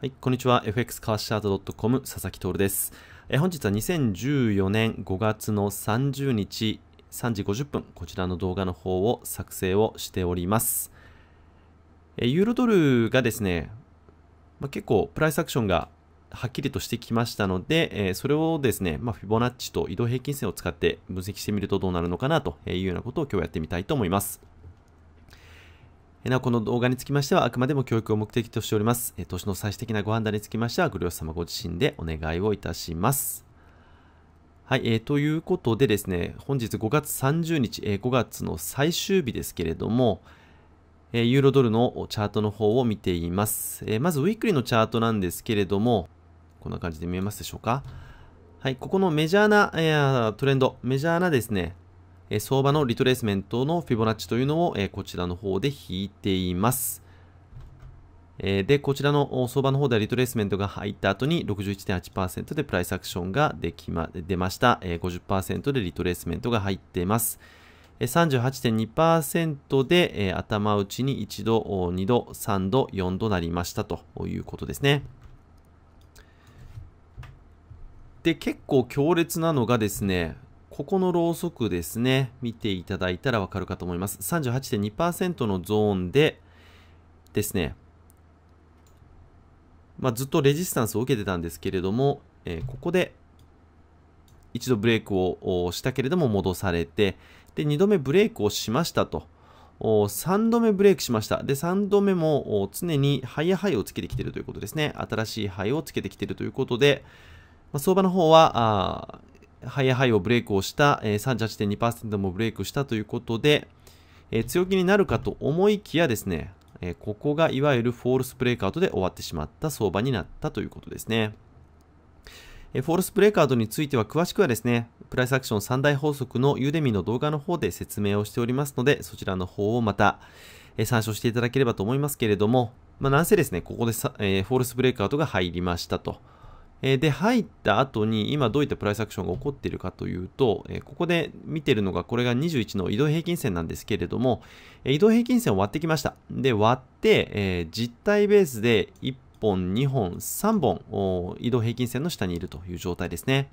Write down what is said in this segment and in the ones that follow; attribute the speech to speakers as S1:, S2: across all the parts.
S1: はい、こんにちは。FX カーシャート .com 佐々木徹です。え本日は2014年5月の30日3時50分、こちらの動画の方を作成をしております。えユーロドルがですね、まあ、結構プライスアクションがはっきりとしてきましたので、えそれをですね、まあ、フィボナッチと移動平均線を使って分析してみるとどうなるのかなというようなことを今日やってみたいと思います。なお、この動画につきましては、あくまでも教育を目的としております。え年の最終的なご判断につきましては、ご両様ご自身でお願いをいたします。はい、えー、ということでですね、本日5月30日、えー、5月の最終日ですけれども、えー、ユーロドルのチャートの方を見ています。えー、まず、ウィークリーのチャートなんですけれども、こんな感じで見えますでしょうか。はい、ここのメジャーな、えー、トレンド、メジャーなですね、え相場のリトレースメントのフィボナッチというのを、えこちらの方で引いています。えで、こちらの相場の方ではリトレースメントが入った後に61.8%でプライスアクションができま、出ました。え50%でリトレースメントが入っています。38.2%で、え頭打ちに1度、2度、3度、4度なりましたということですね。で、結構強烈なのがですね、ここのろうそくですね、見ていただいたらわかるかと思います。38.2%のゾーンでですね、まあ、ずっとレジスタンスを受けてたんですけれども、えー、ここで一度ブレイクをしたけれども戻されて、で、2度目ブレイクをしましたと。3度目ブレイクしました。で、3度目も常にハイヤーハイをつけてきてるということですね。新しいハイをつけてきてるということで、ま相場の方は、ハイハイをブレイクをした、えー、38.2%もブレイクしたということで、えー、強気になるかと思いきやですね、えー、ここがいわゆるフォールスブレイクアウトで終わってしまった相場になったということですね。えフォールスブレイクアウトについては詳しくはですね、プライスアクション3大法則のユデミの動画の方で説明をしておりますので、そちらの方をまた、え参照していただければと思いますけれども、まあ、なんせですね、ここでさ、えフォールスブレイクアウトが入りましたと。えで、入った後に今どういったプライスアクションが起こっているかというと、えここで見てるのがこれが21の移動平均線なんですけれども、え移動平均線を割ってきました。で、割って、え実体ベースで1本、2本、3本移動平均線の下にいるという状態ですね。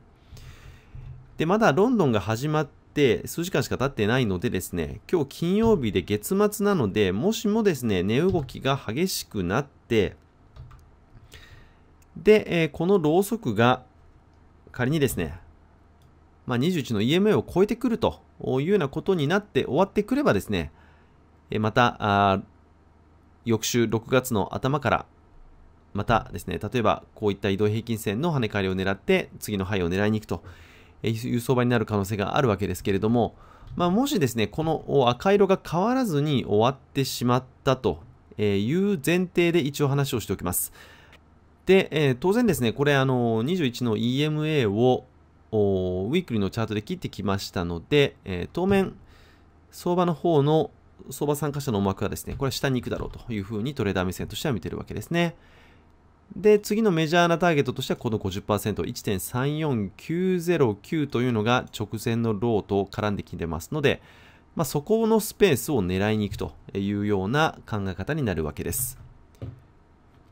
S1: で、まだロンドンが始まって数時間しか経ってないのでですね、今日金曜日で月末なので、もしもですね、値動きが激しくなって、で、えー、このろうそくが仮にですね、まあ、21の EMA を超えてくるというようなことになって終わってくればですね、えー、また、翌週6月の頭からまたですね、例えばこういった移動平均線の跳ね返りを狙って、次の範囲を狙いに行くという相場になる可能性があるわけですけれども、まあ、もしですね、この赤色が変わらずに終わってしまったという前提で一応話をしておきます。で、えー、当然ですね、これあの21の EMA をウィークリーのチャートで切ってきましたので、えー、当面、相場の方の相場参加者の思惑はですね、これは下に行くだろうというふうにトレーダー目線としては見てるわけですね。で、次のメジャーなターゲットとしてはこの50%、1.34909というのが直前のローと絡んできてますので、まあ、そこのスペースを狙いに行くというような考え方になるわけです。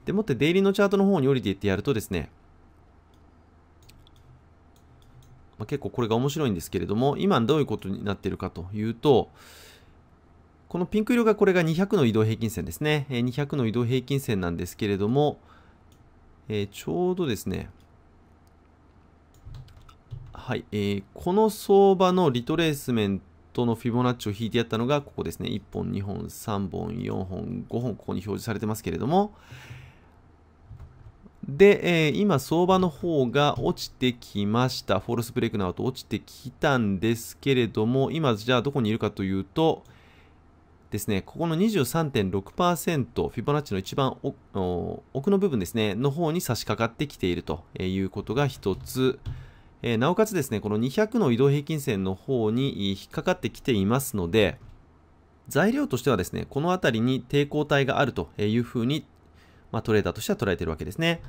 S1: でもってデイリーのチャートの方に降りていってやるとですね、まあ、結構これが面白いんですけれども、今どういうことになっているかというと、このピンク色がこれが200の移動平均線ですね。200の移動平均線なんですけれども、えー、ちょうどですね、はい、えー、この相場のリトレースメントのフィボナッチを引いてやったのが、ここですね。1本、2本、3本、4本、5本、ここに表示されてますけれども、で、えー、今相場の方が落ちてきました。フォルスブレイクの後落ちてきたんですけれども、今じゃあどこにいるかというと、ですね、ここの23.6%、フィボナッチの一番奥の部分ですね、の方に差し掛かってきているということが一つ、えー、なおかつですね、この200の移動平均線の方に引っかかってきていますので、材料としてはですね、この辺りに抵抗体があるというふうにまあ、トレーダーとしては捉えてるわけですね。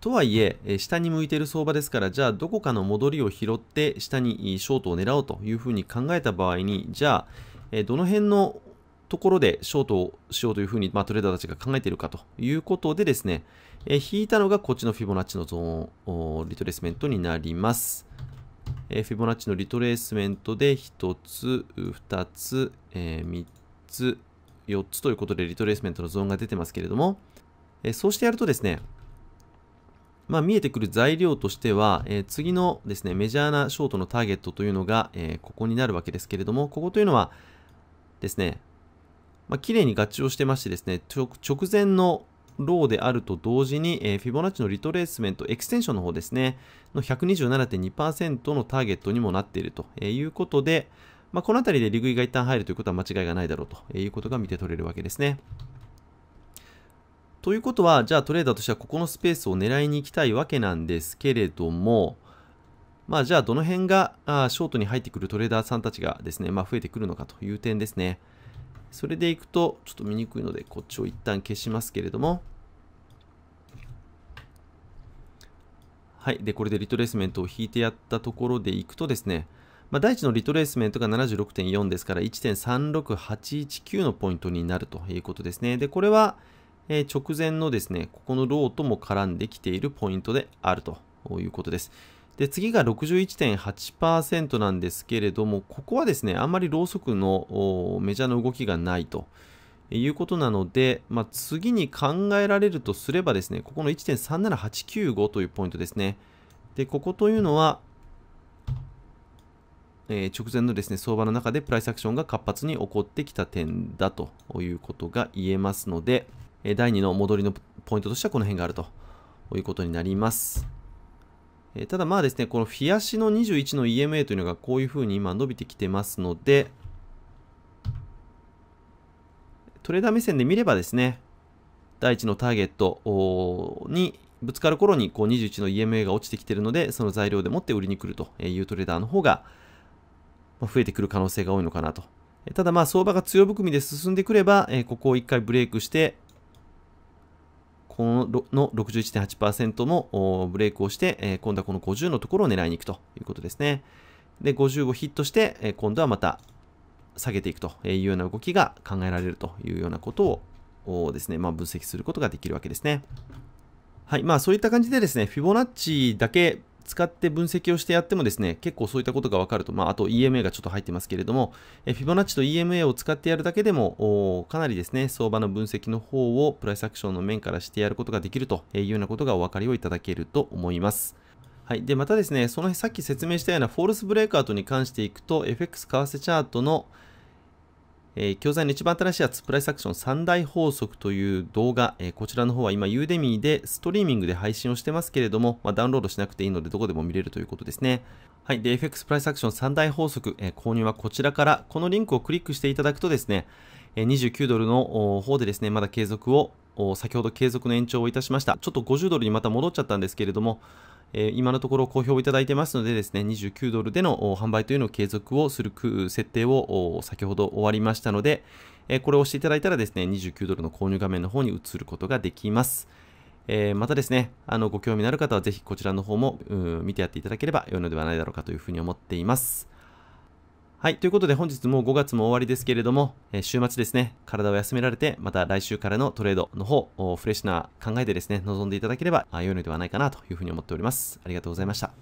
S1: とはいえ、下に向いている相場ですから、じゃあどこかの戻りを拾って下にショートを狙おうというふうに考えた場合に、じゃあ、どの辺のところでショートをしようというふうに、まあ、トレーダーたちが考えているかということでですね、え引いたのがこっちのフィボナッチのゾーンリトレースメントになります。えフィボナッチのリトレースメントで1つ、2つ、え3つ、4つということでリトレースメントのゾーンが出てますけれども、えそうしてやるとですね、まあ、見えてくる材料としては、え次のですね、メジャーなショートのターゲットというのが、えここになるわけですけれども、ここというのはですね、まあ、綺麗に合致をしてましてですね、直前のローであると同時に、えフィボナッチのリトレースメント、エクステンションの方ですね、の127.2%のターゲットにもなっているということで、まあ、この辺りで利食いが一旦入るということは間違いがないだろうということが見て取れるわけですね。ということは、じゃあトレーダーとしてはここのスペースを狙いに行きたいわけなんですけれども、まあ、じゃあどの辺があショートに入ってくるトレーダーさんたちがですね、まあ、増えてくるのかという点ですね。それでいくと、ちょっと見にくいので、こっちを一旦消しますけれども、はい。で、これでリトレースメントを引いてやったところでいくとですね、まあ、第1のリトレースメントが76.4ですから1.36819のポイントになるということですね。で、これは、え直前のですね、ここのローとも絡んできているポイントであるということです。で、次が61.8%なんですけれども、ここはですね、あんまりローソクのメジャーの動きがないということなので、まあ、次に考えられるとすればですね、ここの1.37895というポイントですね。で、ここというのは、えー、直前のですね、相場の中でプライスアクションが活発に起こってきた点だということが言えますので、え第2の戻りのポイントとしてはこの辺があるということになります。えただまあですね、このフィアシの21の EMA というのがこういうふうに今伸びてきてますので、トレーダー目線で見ればですね、第1のターゲットにぶつかる頃にこう21の EMA が落ちてきてるので、その材料でもって売りに来るというトレーダーの方が、増えてくる可能性が多いのかなと。ただまあ相場が強含みで進んでくれば、ここを1回ブレイクして、このの61.8%もブレイクをして、今度はこの50のところを狙いに行くということですね。で、50をヒットして、今度はまた下げていくというような動きが考えられるというようなことをですね、まあ、分析することができるわけですね。はい。まあそういった感じでですね、フィボナッチだけ使って分析をしてやってもですね、結構そういったことがわかると、まあ、あと EMA がちょっと入ってますけれども、えフィボナッチと EMA を使ってやるだけでも、かなりですね、相場の分析の方をプライスアクションの面からしてやることができるというようなことがお分かりをいただけると思います。はい。で、またですね、そのさっき説明したようなフォールスブレイクアウトに関していくと、FX 為替チャートの、えー、教材の一番新しいやつ、プライスアクション三大法則という動画、えー、こちらの方は今、ユーデミーでストリーミングで配信をしてますけれども、まあ、ダウンロードしなくていいので、どこでも見れるということですね。はい。で、FX プライスアクション三大法則、えー、購入はこちらから、このリンクをクリックしていただくとですね、えー、29ドルの方でですね、まだ継続を、先ほど継続の延長をいたしました。ちょっと50ドルにまた戻っちゃったんですけれども、えー、今のところ好評いただいてますのでですね、29ドルでの販売というのを継続をする設定を先ほど終わりましたので、えー、これを押していただいたらですね、29ドルの購入画面の方に移ることができます。えー、またですね、あの、ご興味のある方はぜひこちらの方も見てやっていただければ良いのではないだろうかというふうに思っています。はい。ということで本日もう5月も終わりですけれども、えー、週末ですね、体を休められて、また来週からのトレードの方、フレッシュな考えでですね、臨んでいただければ良いのではないかなというふうに思っております。ありがとうございました。